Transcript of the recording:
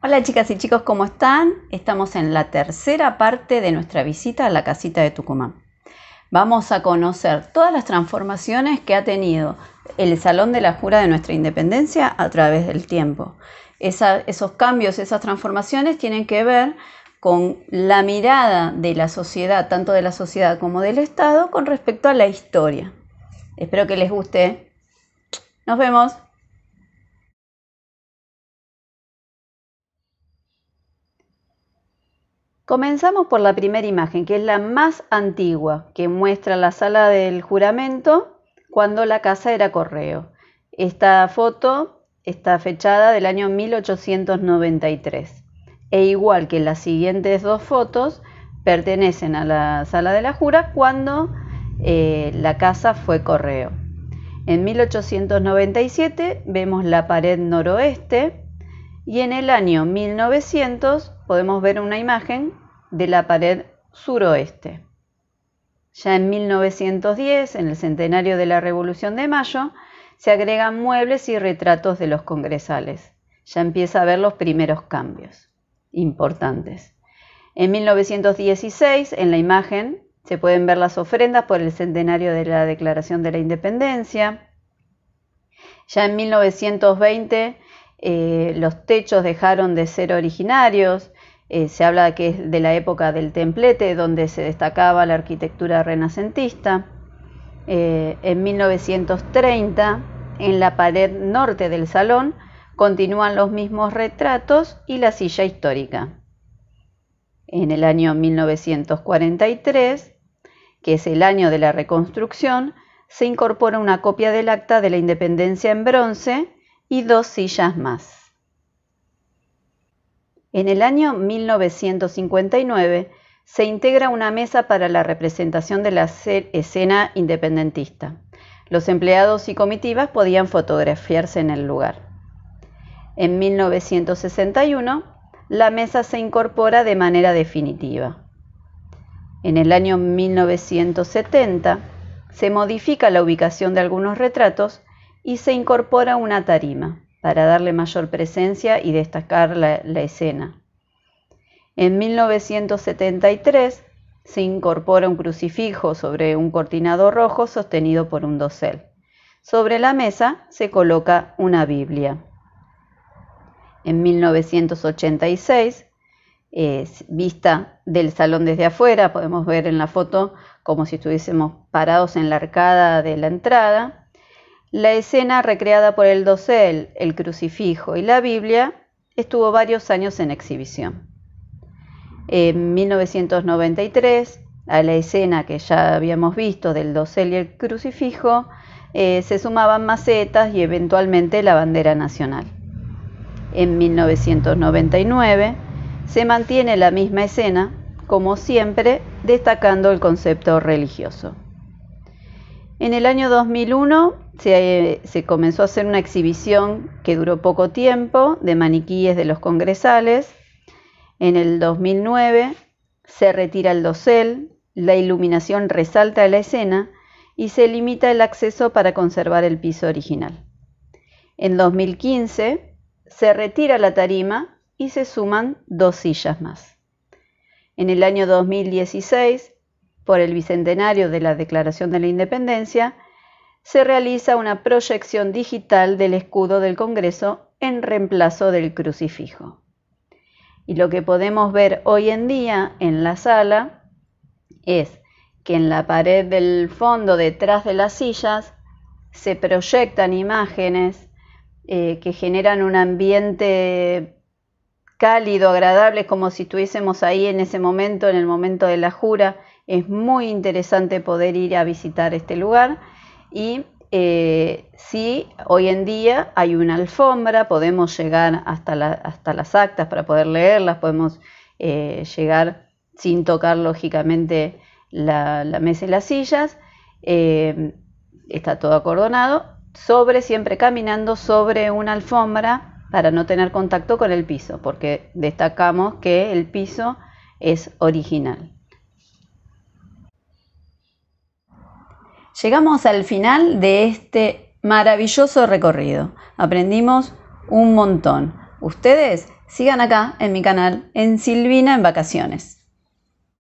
Hola chicas y chicos, ¿cómo están? Estamos en la tercera parte de nuestra visita a la casita de Tucumán. Vamos a conocer todas las transformaciones que ha tenido el Salón de la Jura de nuestra Independencia a través del tiempo. esos cambios, esas transformaciones tienen que ver con la mirada de la sociedad, tanto de la sociedad como del Estado, con respecto a la historia. Espero que les guste. Nos vemos. Comenzamos por la primera imagen, que es la más antigua, que muestra la sala del juramento cuando la casa era correo. Esta foto está fechada del año 1893. E igual que las siguientes dos fotos, pertenecen a la sala de la jura cuando eh, la casa fue correo. En 1897 vemos la pared noroeste y en el año 1900 podemos ver una imagen de la pared suroeste. Ya en 1910, en el centenario de la Revolución de Mayo, se agregan muebles y retratos de los congresales. Ya empieza a ver los primeros cambios importantes. En 1916, en la imagen, se pueden ver las ofrendas por el centenario de la Declaración de la Independencia. Ya en 1920, eh, los techos dejaron de ser originarios eh, se habla que es de la época del templete, donde se destacaba la arquitectura renacentista. Eh, en 1930, en la pared norte del salón, continúan los mismos retratos y la silla histórica. En el año 1943, que es el año de la reconstrucción, se incorpora una copia del acta de la independencia en bronce y dos sillas más. En el año 1959 se integra una mesa para la representación de la escena independentista. Los empleados y comitivas podían fotografiarse en el lugar. En 1961, la mesa se incorpora de manera definitiva. En el año 1970, se modifica la ubicación de algunos retratos y se incorpora una tarima para darle mayor presencia y destacar la, escena. En 1973 se incorpora un crucifijo sobre un cortinado rojo sostenido por un dosel. Sobre la mesa se coloca una Biblia. En 1986, es eh, vista del salón desde afuera, podemos ver en la foto como si estuviésemos parados en la arcada de la entrada, la escena recreada por el dosel, el crucifijo y la Biblia estuvo varios años en exhibición. En 1993, a la escena que ya habíamos visto del dosel y el crucifijo, eh, se sumaban macetas y eventualmente la bandera nacional. En 1999 se mantiene la misma escena, como siempre, destacando el concepto religioso. En el año 2001 se, comenzó a hacer una exhibición que duró poco tiempo de maniquíes de los congresales. En el 2009 se retira el dosel, la iluminación resalta la escena y se limita el acceso para conservar el piso original. En 2015 se retira la tarima y se suman dos sillas más. En el año 2016, por el bicentenario de la Declaración de la Independencia, se realiza una proyección digital del escudo del Congreso en reemplazo del crucifijo. Y lo que podemos ver hoy en día en la sala es que en la pared del fondo detrás de las sillas se proyectan imágenes eh, que generan un ambiente cálido, agradable, como si estuviésemos ahí en ese momento, en el momento de la jura. Es muy interesante poder ir a visitar este lugar y eh, si hoy en día hay una alfombra, podemos llegar hasta, las actas para poder leerlas, podemos eh, llegar sin tocar lógicamente la, mesa y las sillas, eh, está todo acordonado, sobre, siempre caminando sobre una alfombra para no tener contacto con el piso, porque destacamos que el piso es original. Llegamos al final de este maravilloso recorrido. Aprendimos un montón. Ustedes sigan acá en mi canal en Silvina en Vacaciones.